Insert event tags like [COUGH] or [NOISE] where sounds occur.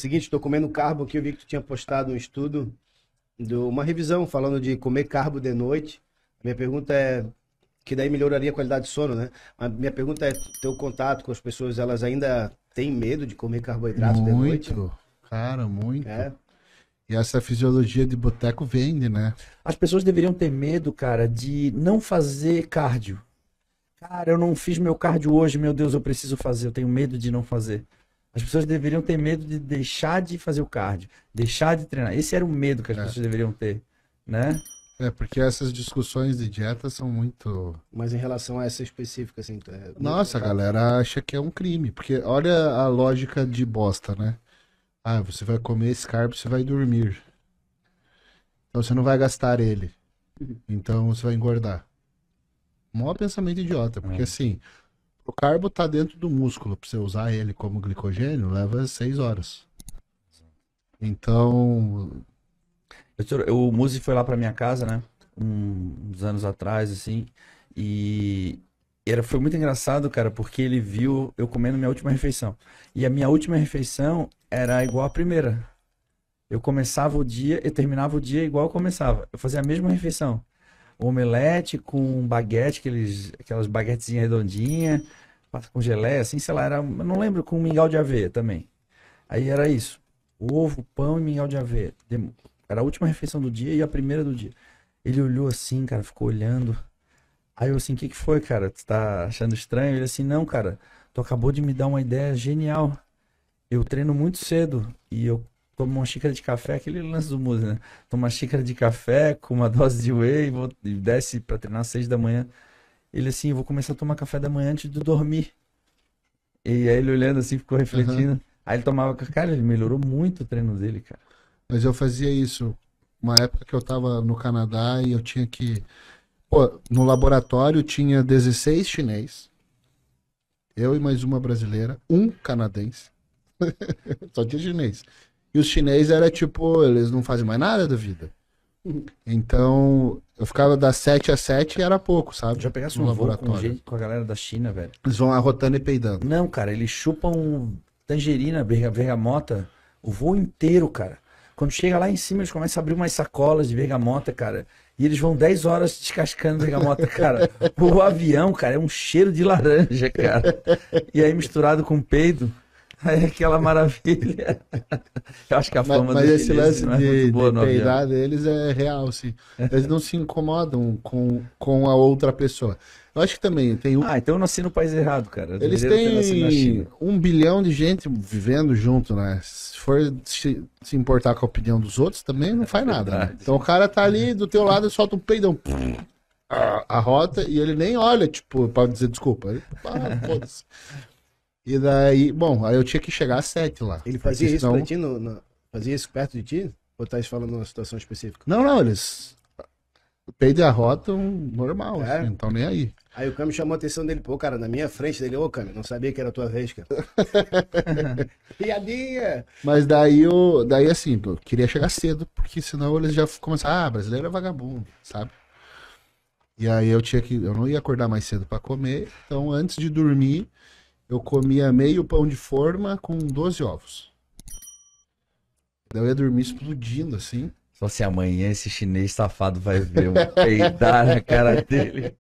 Seguinte, estou comendo carbo aqui. Eu vi que tu tinha postado um estudo, de uma revisão falando de comer carbo de noite. Minha pergunta é que daí melhoraria a qualidade de sono, né? Mas minha pergunta é, teu contato com as pessoas, elas ainda têm medo de comer carboidrato muito, de noite? Muito, cara, muito. É. E essa fisiologia de boteco vende, né? As pessoas deveriam ter medo, cara, de não fazer cardio. Cara, eu não fiz meu cardio hoje, meu Deus, eu preciso fazer, eu tenho medo de não fazer. As pessoas deveriam ter medo de deixar de fazer o cardio, deixar de treinar. Esse era o medo que as é. pessoas deveriam ter, né? É, porque essas discussões de dieta são muito. Mas em relação a essa específica, assim. É... Nossa, a é, galera acha que é um crime. Porque olha a lógica de bosta, né? Ah, você vai comer esse carbo, você vai dormir. Então você não vai gastar ele. Uhum. Então você vai engordar. O maior pensamento idiota. Porque é. assim, o carbo está dentro do músculo. Para você usar ele como glicogênio, leva seis horas. Então. o Muzi foi lá para minha casa, né? Um, uns anos atrás, assim. E era, foi muito engraçado, cara, porque ele viu eu comendo minha última refeição. E a minha última refeição era igual à primeira. Eu começava o dia e terminava o dia igual eu começava. Eu fazia a mesma refeição. Omelete com baguete, aqueles, aquelas baguetezinhas redondinhas, passa com geleia, assim, sei lá, era, não lembro, com mingau de aveia também. Aí era isso, ovo, pão e mingau de aveia. Era a última refeição do dia e a primeira do dia. Ele olhou assim, cara, ficou olhando. Aí eu assim, o que que foi, cara? Tu tá achando estranho? Ele assim, não, cara, tu acabou de me dar uma ideia genial. Eu treino muito cedo e eu tomo uma xícara de café, aquele lance do músico, né? Toma uma xícara de café com uma [LAUGHS] dose de whey e desce pra treinar às seis da manhã. Ele assim, vou começar a tomar café da manhã antes de dormir. E aí ele olhando assim, ficou refletindo. Uhum. Aí ele tomava. Cara, ele melhorou muito o treino dele, cara. Mas eu fazia isso. Uma época que eu tava no Canadá e eu tinha que. Pô, no laboratório tinha 16 chinês. Eu e mais uma brasileira. Um canadense. [LAUGHS] Só tinha chinês. E os chineses era tipo, eles não fazem mais nada da vida. Então, eu ficava das 7 às 7 e era pouco, sabe? Já pegasse um laboratório. Com, gente, com a galera da China, velho. Eles vão arrotando e peidando. Não, cara, eles chupam tangerina, bergamota, o voo inteiro, cara. Quando chega lá em cima, eles começam a abrir umas sacolas de bergamota, cara. E eles vão 10 horas descascando bergamota, [LAUGHS] cara. o avião, cara, é um cheiro de laranja, cara. E aí misturado com peido. Aí aquela maravilha. Eu acho que a fama mas, mas é de, boa, de deles é real, sim. Eles não se incomodam com, com a outra pessoa. Eu acho que também tem um... Ah, então eu nasci no país errado, cara. Eu Eles têm um bilhão de gente vivendo junto, né? Se for se, se importar com a opinião dos outros, também não é faz nada. Né? Então o cara tá ali do teu lado e solta um peidão. A rota e ele nem olha, tipo, pra dizer desculpa. Ele, ah, foda-se. E daí, bom, aí eu tinha que chegar às sete lá. Ele fazia isso senão... pra ti? No, no, Fazia isso perto de ti? Ou tá falando numa situação específica? Não, não, eles peidam a rota normal, é. assim, então nem aí. Aí o Cami chamou a atenção dele, pô, cara, na minha frente dele, ô Cami, não sabia que era a tua vez, cara. [LAUGHS] Piadinha! Mas daí eu, daí assim, eu queria chegar cedo, porque senão eles já começaram, ah, brasileiro é vagabundo, sabe? E aí eu tinha que, eu não ia acordar mais cedo para comer, então antes de dormir, eu comia meio pão de forma com 12 ovos. Daí eu ia dormir explodindo, assim. Só se amanhã esse chinês safado vai ver um peidar na cara dele.